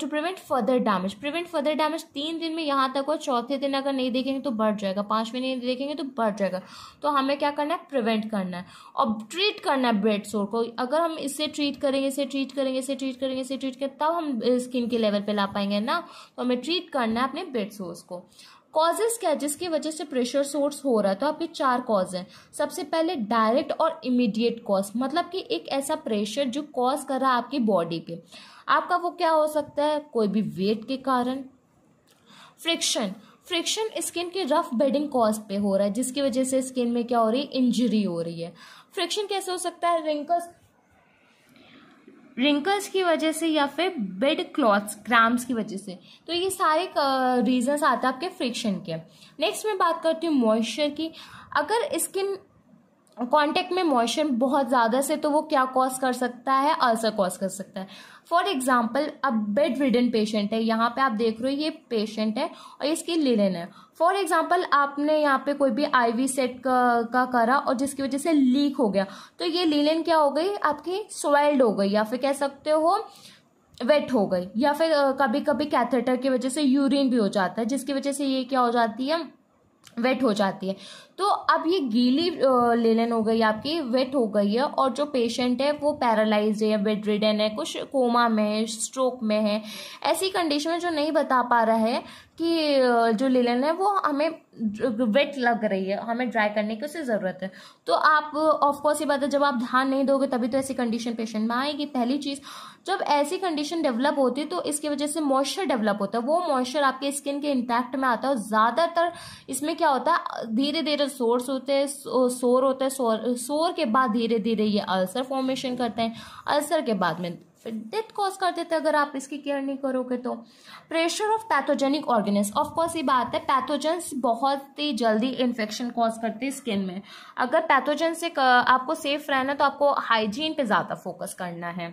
to prevent further damage prevent further damage तीन दिन में यहाँ तक और चौथे दिन अगर नहीं देखेंगे तो बढ़ जाएगा पाँचवें नहीं देखेंगे तो बढ़ जाएगा तो हमें क्या करना है प्रिवेंट करना है और ट्रीट करना है ब्रेड सोर को अगर हम इससे ट्रीट करेंगे इसे ट्रीट करेंगे इसे ट्रीट करेंगे इसे ट्रीट करेंगे तब हम स्किन के लेवल पर ला पाएंगे ना तो हमें ट्रीट करना है अपने ब्रेड सोर्स को कॉजेज क्या है जिसकी वजह से प्रेशर सोर्स हो रहा है तो आपके चार कॉज हैं सबसे पहले डायरेक्ट और इमीडिएट कॉज मतलब कि एक ऐसा प्रेशर जो कॉज कर रहा है आपकी बॉडी पे आपका वो क्या हो सकता है कोई भी वेट के कारण फ्रिक्शन फ्रिक्शन स्किन की रफ बेडिंग कॉज पे हो रहा है जिसकी वजह से स्किन में क्या हो रही है इंजरी हो रही है फ्रिक्शन कैसे हो सकता है रिंकल्स रिंकल्स की वजह से या फिर बेड क्लॉथ्स क्राम्स की वजह से तो ये सारे रीजंस आते हैं आपके फ्रिक्शन के नेक्स्ट मैं बात करती हूँ मॉइस्चर की अगर स्किन कॉन्टेक्ट में मॉइस्चर बहुत ज़्यादा से तो वो क्या कॉज कर सकता है अल्सर कॉज कर सकता है फॉर एग्जाम्पल अब बेड रिडन पेशेंट है यहाँ पे आप देख रहे हो ये पेशेंट है और इसकी लिनन है फॉर एग्जाम्पल आपने यहाँ पे कोई भी आईवी सेट का, का करा और जिसकी वजह से लीक हो गया तो ये लिनन क्या हो गई आपकी स्वेल्ड हो गई या फिर कह सकते हो वेट हो गई या फिर कभी कभी कैथेटर की वजह से यूरिन भी हो जाता है जिसकी वजह से ये क्या हो जाती है वेट हो जाती है तो अब ये गीली लेलन हो गई आपकी वेट हो गई है और जो पेशेंट है वो पैरालाइज है बेड रिडन है कुछ कोमा में है स्ट्रोक में है ऐसी कंडीशन में जो नहीं बता पा रहा है कि जो लेलन है वो हमें वेट लग रही है हमें ड्राई करने की उसे ज़रूरत है तो आप ऑफकोर्स ये बात है जब आप ध्यान नहीं दोगे तभी तो ऐसी कंडीशन पेशेंट में आएगी पहली चीज़ जब ऐसी कंडीशन डेवलप होती है तो इसकी वजह से मॉइस्चर डेवलप होता है वो मॉइस्चर आपके स्किन के इंटैक्ट में आता है और ज़्यादातर इसमें क्या होता है धीरे धीरे सोर्स होते हैं सोर होता है सोर सोर के बाद धीरे धीरे ये अल्सर फॉर्मेशन करते हैं अल्सर के बाद में फिर डेथ कॉज कर देते अगर आप इसकी केयर नहीं करोगे तो pressure of pathogenic organism of course ये बात है पैथोजेंस बहुत ही जल्दी इन्फेक्शन कॉज करते हैं स्किन में अगर पैथोजेंस से आपको सेफ रहना तो आपको हाइजीन पे ज़्यादा फोकस करना है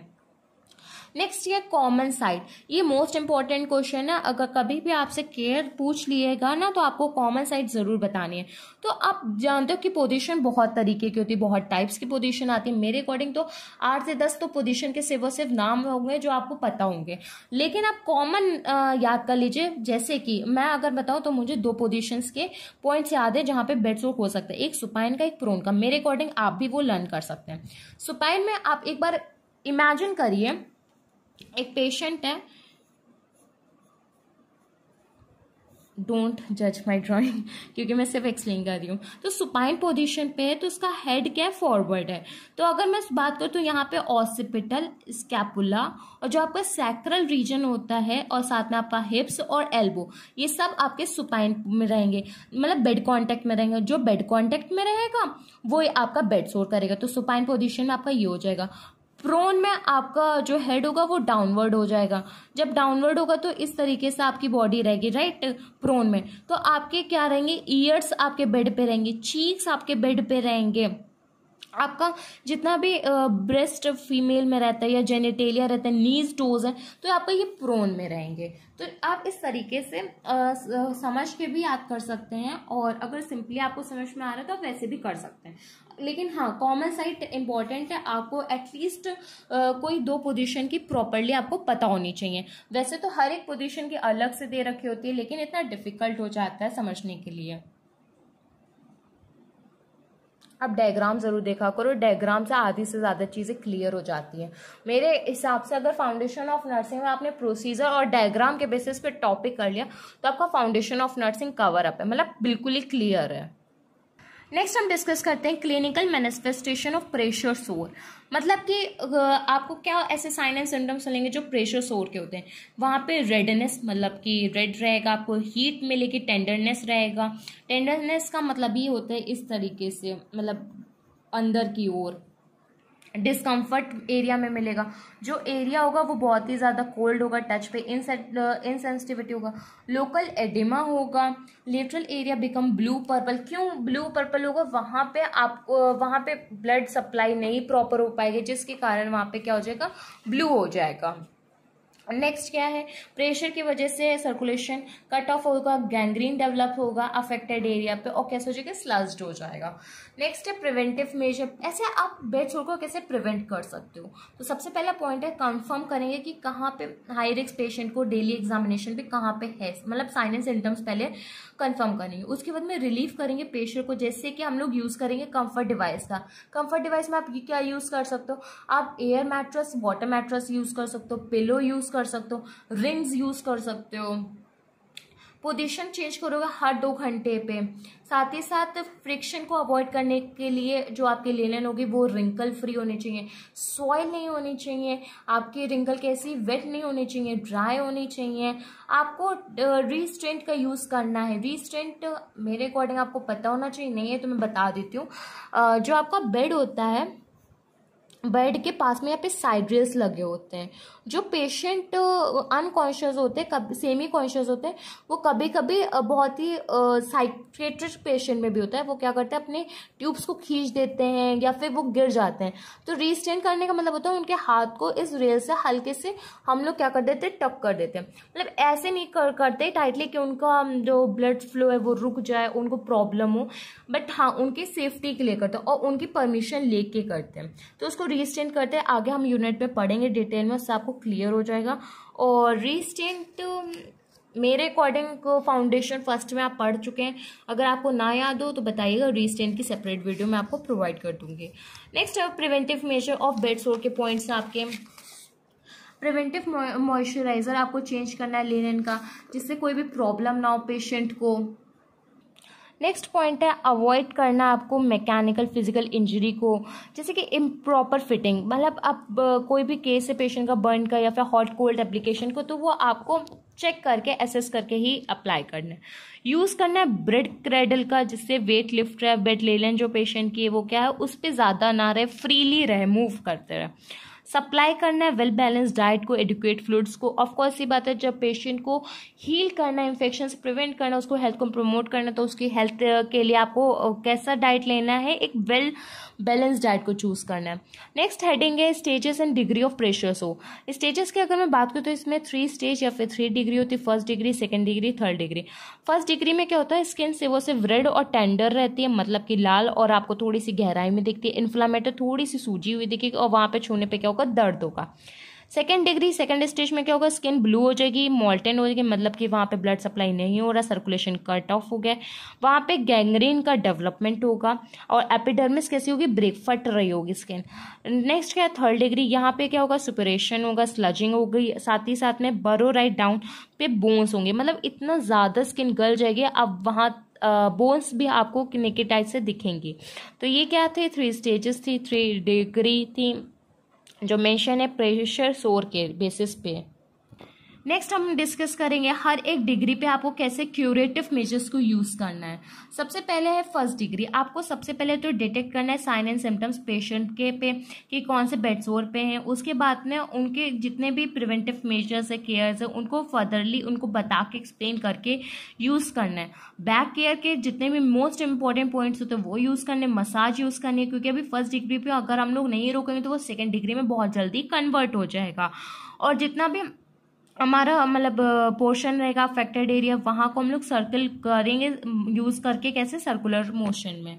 नेक्स्ट ये कॉमन साइड ये मोस्ट इंपॉर्टेंट क्वेश्चन है अगर कभी भी आपसे केयर पूछ लिएगा ना तो आपको कॉमन साइड ज़रूर बतानी है तो आप जानते हो कि पोजिशन बहुत तरीके की होती है बहुत टाइप्स की पोजिशन आती है मेरे अकॉर्डिंग तो आठ से दस तो पोजिशन के सिर्फ सिर्फ नाम होंगे जो आपको पता होंगे लेकिन आप कॉमन याद कर लीजिए जैसे कि मैं अगर बताऊँ तो मुझे दो पोजिशन के पॉइंट्स याद है जहाँ पे बेड सोक हो सकता है एक सुपाइन का एक प्रोन का मेरे अकॉर्डिंग आप भी वो लर्न कर सकते हैं सुपाइन में आप एक बार इमेजिन करिए एक पेशेंट है डोंट जज माई ड्राइंग क्योंकि मैं सिर्फ एक्सप्लेन कर रही हूँ तो सुपाइन पोजिशन पे है तो उसका हेड क्या है फॉरवर्ड है तो अगर मैं बात करूँ तो यहाँ पे ऑसिपिटल स्कैपुला और जो आपका सैक्रल रीजन होता है और साथ में आपका हिप्स और एल्बो ये सब आपके सुपाइन में रहेंगे मतलब बेड कॉन्टैक्ट में रहेंगे जो बेड कॉन्टैक्ट में रहेगा वो आपका बेड शोर करेगा तो सुपाइन पोजिशन में आपका ये हो जाएगा प्रोन में आपका जो हेड होगा वो डाउनवर्ड हो जाएगा जब डाउनवर्ड होगा तो इस तरीके से आपकी बॉडी रहेगी राइट प्रोन में तो आपके क्या रहेंगे ईयर्स आपके बेड पे रहेंगे चीक्स आपके बेड पे रहेंगे आपका जितना भी ब्रेस्ट फीमेल में रहता है या जेनेटेलिया रहता है नीज टोज है तो आपका ये प्रोन में रहेंगे तो आप इस तरीके से आ, समझ के भी याद कर सकते हैं और अगर सिंपली आपको समझ में आ रहा है तो आप वैसे भी कर सकते हैं लेकिन हाँ कॉमन साइट इंपॉर्टेंट है आपको एटलीस्ट कोई दो पोजीशन की प्रॉपरली आपको पता होनी चाहिए वैसे तो हर एक पोजीशन की अलग से दे रखी होती है लेकिन इतना डिफिकल्ट हो जाता है समझने के लिए आप डायग्राम ज़रूर देखा करो डायग्राम से आधी से ज़्यादा चीज़ें क्लियर हो जाती हैं मेरे हिसाब से अगर फाउंडेशन ऑफ नर्सिंग में आपने प्रोसीजर और डायग्राम के बेसिस पे टॉपिक कर लिया तो आपका foundation of nursing cover up है मतलब बिल्कुल ही क्लियर है नेक्स्ट हम डिस्कस करते हैं क्लिनिकल मैनिफेस्टेशन ऑफ प्रेशर सोर मतलब कि आपको क्या ऐसे साइन एंड सिम्टम्स मिलेंगे जो प्रेशर सोर के होते हैं वहाँ पे रेडनेस मतलब कि रेड रहेगा आपको हीट मिलेगी टेंडरनेस रहेगा टेंडरनेस का मतलब ये होता है इस तरीके से मतलब अंदर की ओर डिस्कम्फर्ट एरिया में मिलेगा जो एरिया होगा वो बहुत ही ज़्यादा कोल्ड होगा टच पे इनसेंसिटिविटी uh, होगा लोकल एडिमा होगा lateral area become blue purple क्यों ब्लू पर्पल होगा वहाँ पे आपको uh, वहाँ पे ब्लड सप्लाई नहीं प्रॉपर हो पाएगी जिसके कारण वहाँ पे क्या हो जाएगा ब्लू हो जाएगा नेक्स्ट क्या है प्रेशर की वजह से सर्कुलेशन कट ऑफ होगा गैंग्रीन डेवलप होगा अफेक्टेड एरिया पे और कैसे हो जाएगा स्लस्ड हो जाएगा नेक्स्ट है प्रिवेंटिव मेजर ऐसे आप बेड छोड़ को कैसे प्रिवेंट कर सकते हो तो सबसे पहला पॉइंट है कंफर्म करेंगे कि कहाँ पे हाई रिस्क पेशेंट को डेली एग्जामिनेशन भी कहाँ पे है मतलब साइन एंड सिम्टम्स पहले कंफर्म करेंगे उसके बाद में रिलीफ करेंगे पेशेंट को जैसे कि हम लोग यूज़ करेंगे कम्फर्ट डिवाइस का कम्फर्ट डिवाइस में आप क्या यूज़ कर सकते हो आप air mattress water mattress use कर सकते हो पिलो यूज़ कर सकते हो रिंग्स यूज़ कर सकते हो पोजीशन चेंज करोगे हर दो घंटे पे साथ ही साथ फ्रिक्शन को अवॉइड करने के लिए जो आपकी लेलन होगी वो रिंकल फ्री होने चाहिए सॉइल नहीं होनी चाहिए आपकी रिंकल कैसी वेट नहीं होनी चाहिए ड्राई होनी चाहिए आपको रीस्ट्रेंट का यूज़ करना है रीस्ट्रेंट मेरे अकॉर्डिंग आपको पता होना चाहिए नहीं है तो मैं बता देती हूँ जो आपका बेड होता है बेड के पास में यहाँ पे रेल्स लगे होते हैं जो पेशेंट अनकॉन्शियस होते कभी सेमी कॉन्शियस होते हैं वो कभी कभी बहुत ही साइकेट्रिक पेशेंट में भी होता है वो क्या करते हैं अपने ट्यूब्स को खींच देते हैं या फिर वो गिर जाते हैं तो रिस्टेंड करने का मतलब होता है उनके हाथ को इस रेल से हल्के से हम लोग क्या कर देते हैं टक कर देते हैं मतलब ऐसे नहीं कर करते टाइटली कि उनका जो ब्लड फ्लो है वो रुक जाए उनको प्रॉब्लम हो बट हाँ उनकी सेफ्टी के लिए करते हैं और उनकी परमिशन लेके करते हैं तो उसको रिस्टेंड करते हैं आगे हम यूनिट में पढ़ेंगे डिटेल में उससे आपको क्लियर हो जाएगा और तो मेरे अकॉर्डिंग फाउंडेशन फर्स्ट में आप पढ़ चुके हैं अगर आपको ना याद हो तो बताइएगा रीस्टेंट की सेपरेट वीडियो मैं आपको प्रोवाइड कर दूंगी नेक्स्ट है प्रिवेंटिव मेजर ऑफ बेड सोर के पॉइंट्स आपके प्रिवेंटिव मॉइस्चराइज़र आपको चेंज करना है लेन का जिससे कोई भी प्रॉब्लम ना हो पेशेंट को नेक्स्ट पॉइंट है अवॉइड करना आपको मैकेनिकल फिजिकल इंजरी को जैसे कि इम्प्रॉपर फिटिंग मतलब आप कोई भी केस है पेशेंट का बर्न का या फिर हॉट कोल्ड एप्लीकेशन को तो वो आपको चेक करके एसेस करके ही अप्लाई करना है यूज़ करना है ब्रेड क्रेडल का जिससे वेट लिफ्ट रहे बेड लें जो पेशेंट की है वो क्या है उस पर ज़्यादा ना रहे फ्रीली रहे मूव करते रहे सप्लाई करना है वेल बैलेंस डाइट को एडुकेट फ्लूड्स को ऑफकोर्स ये बात है जब पेशेंट को हील करना है इन्फेक्शन से प्रिवेंट करना उसको हेल्थ को प्रमोट करना तो उसकी हेल्थ के लिए आपको कैसा डाइट लेना है एक वेल well बैलेंस डाइट को चूज़ करना है नेक्स्ट हेडिंग है stages and degree of pressure so stages की अगर मैं बात करूँ तो इसमें थ्री स्टेज या फिर थ्री डिग्री होती है first degree second degree third degree first degree में क्या होता है स्किन से वो सिर्फ रेड और टेंडर रहती है मतलब कि लाल और आपको थोड़ी सी गहराई में दिखती है इन्फ्लामेटर थोड़ी सी सूजी हुई दिखेगी और वहाँ पर छूने पर क्या होगा दर्द होगा सेकेंड डिग्री सेकेंड स्टेज में क्या होगा स्किन ब्लू हो जाएगी मोल्टेन हो जाएगी मतलब कि वहाँ पर ब्लड सप्लाई नहीं हो रहा सर्कुलेशन कट ऑफ हो गया वहाँ पर गैंग्रीन का डेवलपमेंट होगा और एपिडर्मिस कैसी होगी ब्रेक फट रही होगी स्किन नेक्स्ट क्या है थर्ड डिग्री यहाँ पे क्या होगा सुपरेशन होगा स्लजिंग होगी साथ ही साथ में बरो राइट डाउन पे बोन्स होंगे मतलब इतना ज़्यादा स्किन गल जाएगी अब वहाँ बोन्स भी आपको नेकेटाइज से दिखेंगी तो ये क्या थे थ्री स्टेजेस थी थ्री डिग्री थी जो मेंशन है प्रेशर सोर के बेसिस पे नेक्स्ट हम डिस्कस करेंगे हर एक डिग्री पे आपको कैसे क्यूरेटिव मेजर्स को यूज़ करना है सबसे पहले है फर्स्ट डिग्री आपको सबसे पहले तो डिटेक्ट करना है साइन एंड सिम्टम्स पेशेंट के पे कि कौन से बेड शोर पे हैं उसके बाद में उनके जितने भी प्रिवेंटिव मेजर्स है केयर्स है उनको फर्दरली उनको बता के एक्सप्लेन करके यूज़ करना है बैक केयर के जितने भी मोस्ट इंपॉर्टेंट पॉइंट्स होते हैं वो यूज़ करने मसाज यूज़ करनी है क्योंकि अभी फर्स्ट डिग्री पे अगर हम लोग नहीं रोकेंगे तो वो सेकेंड डिग्री में बहुत जल्दी कन्वर्ट हो जाएगा और जितना भी हमारा मतलब पोर्शन रहेगा अफेक्टेड एरिया वहाँ को हम लोग सर्कल करेंगे यूज़ करके कैसे सर्कुलर मोशन में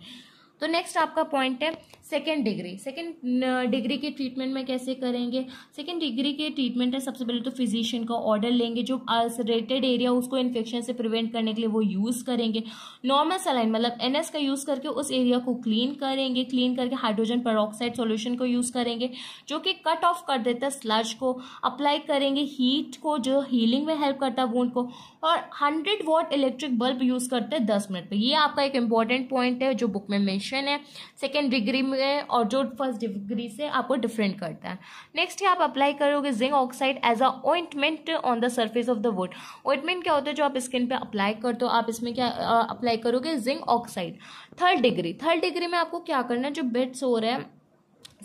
तो नेक्स्ट आपका पॉइंट है सेकेंड डिग्री सेकेंड डिग्री के ट्रीटमेंट में कैसे करेंगे सेकेंड डिग्री के ट्रीटमेंट है सबसे पहले तो फिजिशियन का ऑर्डर लेंगे जो अल्सरेटेड एरिया उसको इन्फेक्शन से प्रिवेंट करने के लिए वो यूज़ करेंगे नॉर्मल सलाइन मतलब एनएस का यूज़ करके उस एरिया को क्लीन करेंगे क्लीन करके हाइड्रोजन परऑक्साइड सोल्यूशन को यूज़ करेंगे जो कि कट ऑफ कर देता है स्लज को अप्लाई करेंगे हीट को जो हीलिंग में हेल्प करता है वोट को और hundred watt electric bulb use करते हैं दस मिनट पर ये आपका एक इंपॉर्टेंट पॉइंट है जो बुक में मैंशन है सेकेंड डिग्री में है और जो फर्स्ट डिग्री से आपको डिफरेंट करता है नेक्स्ट आप अप्लाई करोगे zinc oxide as a ointment on the surface of the wound ointment क्या होता है जो आप स्किन पर अप्लाई करते हो आप इसमें क्या अप्लाई करोगे zinc oxide third degree third degree में आपको क्या करना है जो बेड्स हो रहे हैं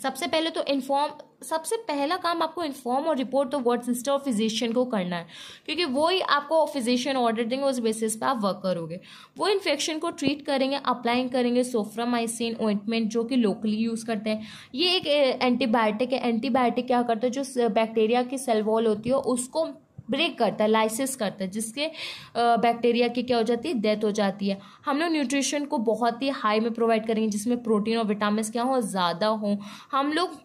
सबसे पहले तो इन्फॉर्म सबसे पहला काम आपको इन्फॉर्म और रिपोर्ट तो वर्ड सिस्टर और फिजिशियन को करना है क्योंकि वो ही आपको फिजिशियन ऑर्डर देंगे उस बेसिस पे आप वर्क करोगे वो इन्फेक्शन को ट्रीट करेंगे अप्लाइंग करेंगे सोफ्रामाइसिन ओइंटमेंट जो कि लोकली यूज़ करते हैं ये एक एंटीबायोटिक है एंटीबायोटिक क्या करता है जो बैक्टीरिया की सेल वॉल होती है हो, उसको ब्रेक करता है लाइसिस करता है जिसके बैक्टीरिया की क्या हो जाती है डेथ हो जाती है हम लोग न्यूट्रिशन को बहुत ही हाई में प्रोवाइड करेंगे जिसमें प्रोटीन और विटामिन क्या हो ज़्यादा हों हम लोग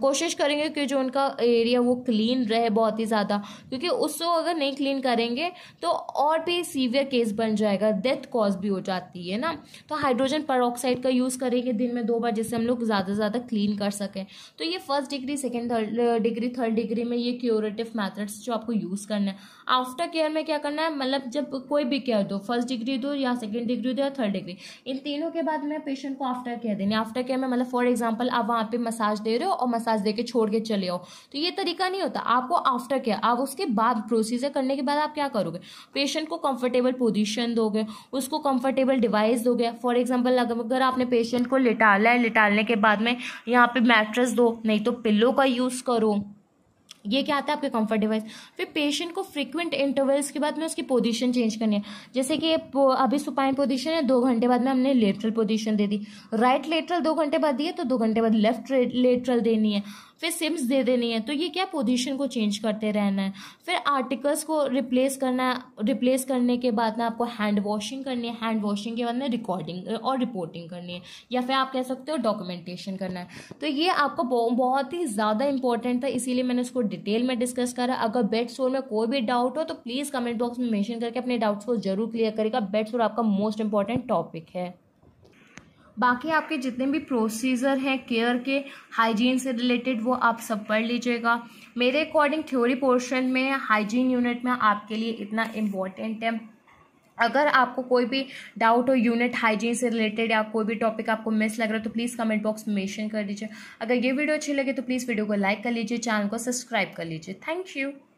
कोशिश करेंगे कि जो उनका एरिया वो क्लीन रहे बहुत ही ज़्यादा क्योंकि उसको अगर नहीं क्लीन करेंगे तो और भी सीवियर केस बन जाएगा डेथ कॉज भी हो जाती है ना तो हाइड्रोजन ऑक्साइड का यूज़ करेंगे दिन में दो बार जिससे हम लोग ज़्यादा से ज़्यादा क्लीन कर सकें तो ये first degree second third degree third degree में ये क्योरेटिव मैथड्स जो आपको यूज़ करना है आफ्टर केयर में क्या करना है मतलब जब कोई भी केयर दो फर्स्ट डिग्री दो या सेकेंड डिग्री दो या थर्ड डिग्री इन तीनों के बाद में पेशेंट को आफ्टर केयर देनी आफ्टर केयर में मतलब फॉर एग्जाम्पल आप वहाँ पर मसाज दे रहे हो और सांस देके छोड़ के चले आओ तो ये तरीका नहीं होता आपको आफ्टर केयर आप उसके बाद प्रोसीजर करने के बाद आप क्या करोगे पेशेंट को कंफर्टेबल पोजीशन दोगे उसको कंफर्टेबल डिवाइस दोगे फॉर एग्जाम्पल अगर आपने पेशेंट को लिटाला है लिटालने के बाद में यहाँ पे मैट्रेस दो नहीं तो पिल्लो का यूज़ करो ये क्या आता है आपके कंफर्ट डिवाइस फिर पेशेंट को फ्रिक्वेंट इंटरवल्स के बाद में उसकी पोजीशन चेंज करनी है जैसे कि अभी सुपाइन पोजीशन है दो घंटे बाद में हमने लेटरल पोजीशन दे दी राइट लेटरल दो घंटे बाद दिए तो दो घंटे बाद लेफ्ट लेटरल देनी है फिर सिम्स दे देनी है तो ये क्या पोजीशन को चेंज करते रहना है फिर आर्टिकल्स को रिप्लेस करना रिप्लेस करने के बाद में आपको हैंड वॉशिंग करनी है हैंड वॉशिंग के बाद में रिकॉर्डिंग और रिपोर्टिंग करनी है या फिर आप कह सकते हो डॉक्यूमेंटेशन करना है तो ये आपका बहुत ही ज़्यादा इंपॉर्टेंट था इसीलिए मैंने उसको डिटेल में डिस्कस करा अगर बेट स्टोर में कोई भी डाउट हो तो प्लीज़ कमेंट बॉक्स में मैंशन करके अपने डाउट्स को जरूर क्लियर करेगा बेट स्टोर आपका मोस्ट इंपॉर्टेंट टॉपिक है बाकी आपके जितने भी प्रोसीजर हैं केयर के हाइजीन से रिलेटेड वो आप सब पढ़ लीजिएगा मेरे अकॉर्डिंग थ्योरी पोर्शन में हाइजीन यूनिट में आपके लिए इतना इम्पॉर्टेंट है अगर आपको कोई भी डाउट हो यूनिट हाइजीन से रिलेटेड या कोई भी टॉपिक आपको मिस लग रहा है तो प्लीज़ कमेंट बॉक्स में मेंशन कर दीजिए अगर ये वीडियो अच्छी लगे तो प्लीज़ वीडियो को लाइक कर लीजिए चैनल को सब्सक्राइब कर लीजिए थैंक यू